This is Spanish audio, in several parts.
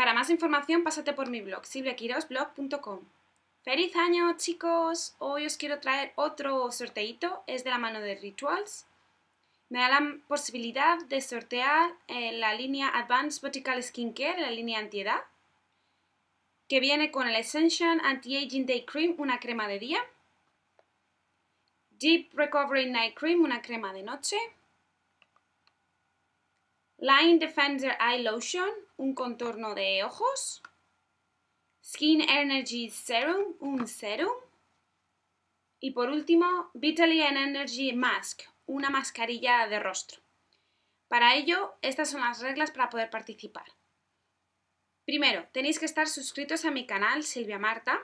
Para más información, pásate por mi blog, silvequirosblog.com. ¡Feliz año, chicos! Hoy os quiero traer otro sorteito, es de la mano de Rituals. Me da la posibilidad de sortear eh, la línea Advanced Vertical Skincare, la línea antiedad, que viene con el Ascension Anti-Aging Day Cream, una crema de día, Deep Recovery Night Cream, una crema de noche, Line Defender Eye Lotion, un contorno de ojos, Skin Energy Serum, un serum, y por último, Vitaly Energy Mask, una mascarilla de rostro. Para ello, estas son las reglas para poder participar. Primero, tenéis que estar suscritos a mi canal Silvia Marta.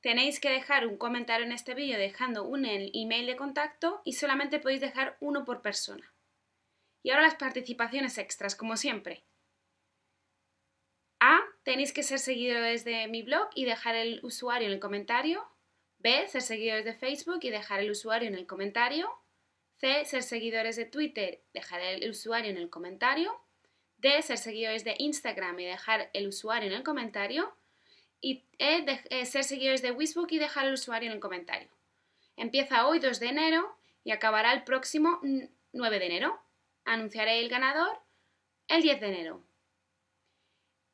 Tenéis que dejar un comentario en este vídeo dejando un email de contacto y solamente podéis dejar uno por persona. Y ahora las participaciones extras, como siempre. A. Tenéis que ser seguidores de mi blog y dejar el usuario en el comentario. B. Ser seguidores de Facebook y dejar el usuario en el comentario. C. Ser seguidores de Twitter, dejar el usuario en el comentario. D. Ser seguidores de Instagram y dejar el usuario en el comentario. Y E. Eh, ser seguidores de Facebook y dejar el usuario en el comentario. Empieza hoy 2 de enero y acabará el próximo 9 de enero anunciaré el ganador el 10 de enero.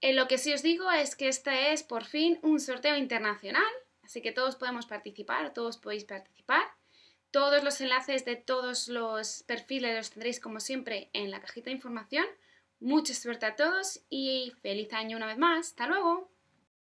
En eh, lo que sí os digo es que este es por fin un sorteo internacional, así que todos podemos participar, todos podéis participar. Todos los enlaces de todos los perfiles los tendréis como siempre en la cajita de información. Mucha suerte a todos y feliz año una vez más. Hasta luego.